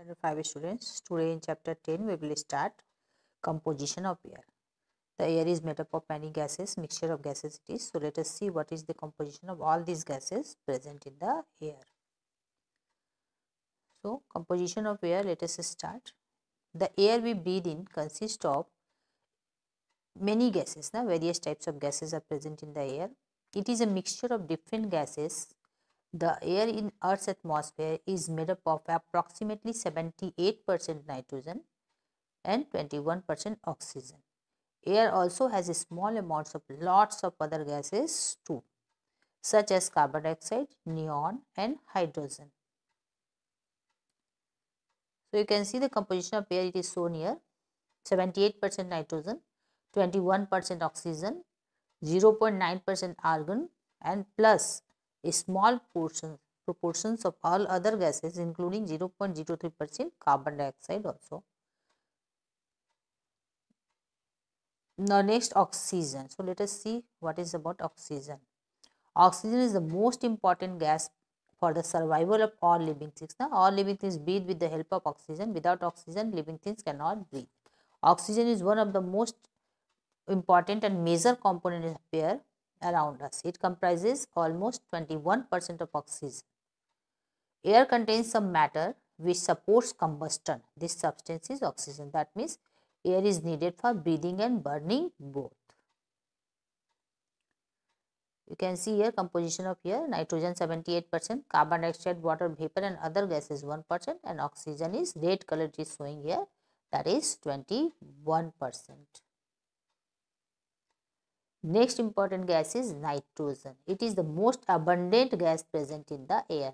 Standard 5 students, today in chapter 10 we will start composition of air. The air is made up of many gases, mixture of gases it is. So let us see what is the composition of all these gases present in the air. So composition of air let us start. The air we breathe in consists of many gases, na? various types of gases are present in the air. It is a mixture of different gases the air in Earth's atmosphere is made up of approximately 78% nitrogen and 21% oxygen. Air also has small amounts of lots of other gases too, such as carbon dioxide, neon and hydrogen. So, you can see the composition of air it is shown here 78% nitrogen, 21% oxygen, 0.9% argon and plus small portions proportions of all other gases including 0.03 percent carbon dioxide also. Now next oxygen. So let us see what is about oxygen. Oxygen is the most important gas for the survival of all living things. Now all living things breathe with the help of oxygen. Without oxygen living things cannot breathe. Oxygen is one of the most important and major component of air around us. It comprises almost 21% of oxygen. Air contains some matter which supports combustion. This substance is oxygen. That means air is needed for breathing and burning both. You can see here composition of air nitrogen 78%, carbon dioxide, water vapor and other gases 1% and oxygen is red color is showing here that is 21%. Next important gas is nitrogen. It is the most abundant gas present in the air.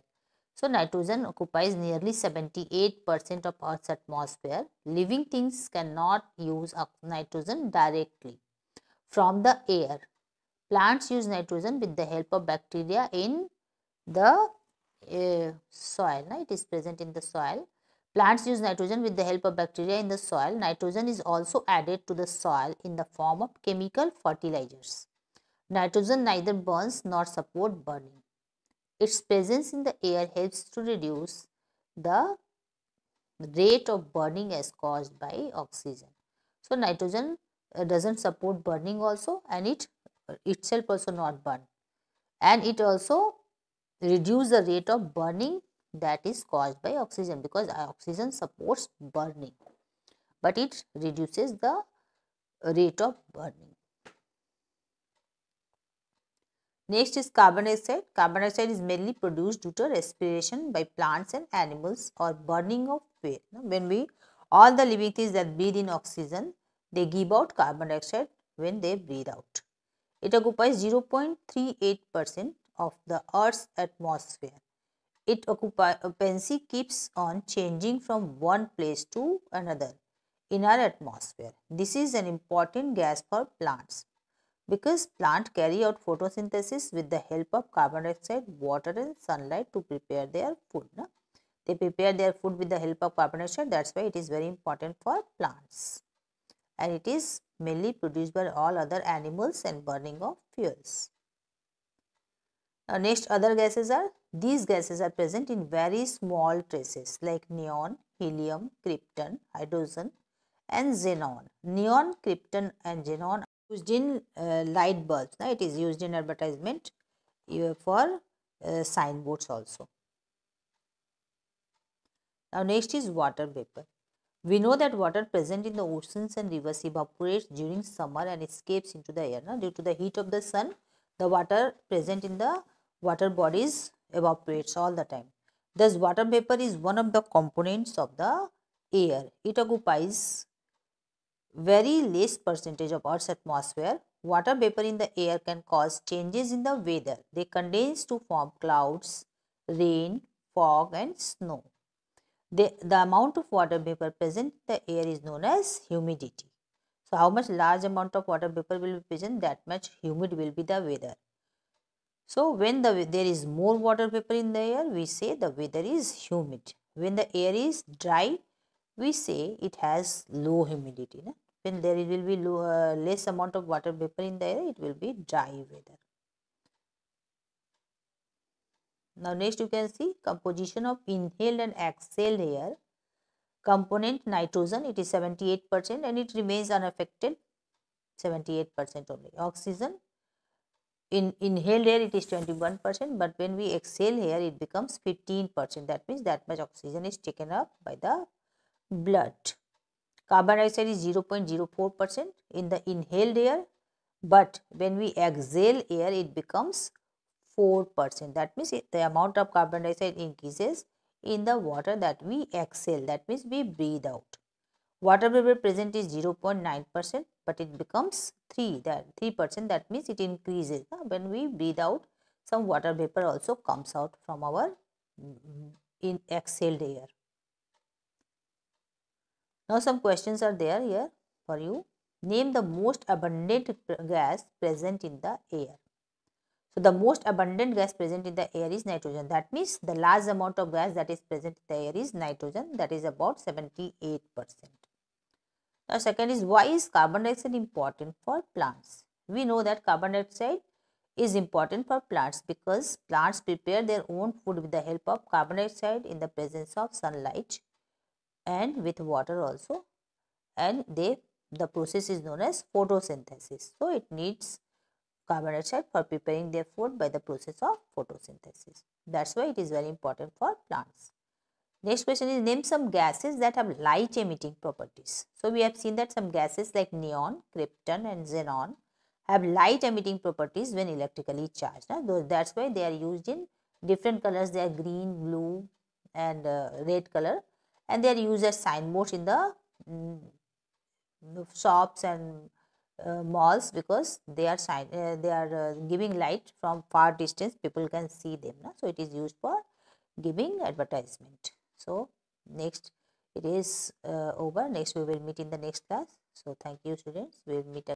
So nitrogen occupies nearly 78% of Earth's atmosphere. Living things cannot use nitrogen directly from the air. Plants use nitrogen with the help of bacteria in the uh, soil. Right? It is present in the soil. Plants use nitrogen with the help of bacteria in the soil. Nitrogen is also added to the soil in the form of chemical fertilizers. Nitrogen neither burns nor support burning. Its presence in the air helps to reduce the rate of burning as caused by oxygen. So, nitrogen uh, doesn't support burning also and it uh, itself also not burn and it also reduce the rate of burning that is caused by oxygen because oxygen supports burning but it reduces the rate of burning. Next is carbon dioxide. Carbon dioxide is mainly produced due to respiration by plants and animals or burning of fuel. When we all the living things that breathe in oxygen, they give out carbon dioxide when they breathe out. It occupies 0.38% of the Earth's atmosphere it occupancy uh, keeps on changing from one place to another in our atmosphere. This is an important gas for plants because plants carry out photosynthesis with the help of carbon dioxide, water and sunlight to prepare their food. They prepare their food with the help of carbon dioxide that is why it is very important for plants and it is mainly produced by all other animals and burning of fuels. Now, uh, next other gases are these gases are present in very small traces like neon, helium, krypton, hydrogen and xenon. Neon, krypton and xenon are used in uh, light bulbs. Now, it is used in advertisement uh, for uh, signboards also. Now, next is water vapor. We know that water present in the oceans and rivers evaporates during summer and escapes into the air. Now, Due to the heat of the sun, the water present in the water bodies evaporates all the time. Thus, water vapor is one of the components of the air. It occupies very less percentage of Earth's atmosphere. Water vapor in the air can cause changes in the weather. They condense to form clouds, rain, fog and snow. The, the amount of water vapor present in the air is known as humidity. So, how much large amount of water vapor will be present that much humid will be the weather. So, when the, there is more water vapor in the air, we say the weather is humid. When the air is dry, we say it has low humidity. Na? When there will be low, uh, less amount of water vapor in the air, it will be dry weather. Now, next you can see composition of inhaled and exhaled air. Component nitrogen, it is 78% and it remains unaffected 78% only. Oxygen, in inhaled air it is 21 percent but when we exhale here it becomes 15 percent that means that much oxygen is taken up by the blood. Carbon dioxide is 0.04 percent in the inhaled air but when we exhale air it becomes 4 percent that means the amount of carbon dioxide increases in the water that we exhale that means we breathe out. Water vapor present is 0.9 percent but it becomes 3 that 3 percent that means it increases when we breathe out some water vapor also comes out from our mm, in exhaled air. Now some questions are there here for you. Name the most abundant gas present in the air. So the most abundant gas present in the air is nitrogen. That means the large amount of gas that is present in the air is nitrogen that is about 78 percent. Now, second is why is carbon dioxide important for plants? We know that carbon dioxide is important for plants because plants prepare their own food with the help of carbon dioxide in the presence of sunlight and with water also and they the process is known as photosynthesis. So, it needs carbon dioxide for preparing their food by the process of photosynthesis. That's why it is very important for plants. Next question is name some gases that have light emitting properties. So we have seen that some gases like neon, krypton and xenon have light emitting properties when electrically charged. Now, that's why they are used in different colors. They are green, blue and uh, red color and they are used as sign boards in the mm, shops and uh, malls because they are sign uh, they are uh, giving light from far distance people can see them. Na? So, it is used for giving advertisement so next it is uh, over next we will meet in the next class so thank you students we will meet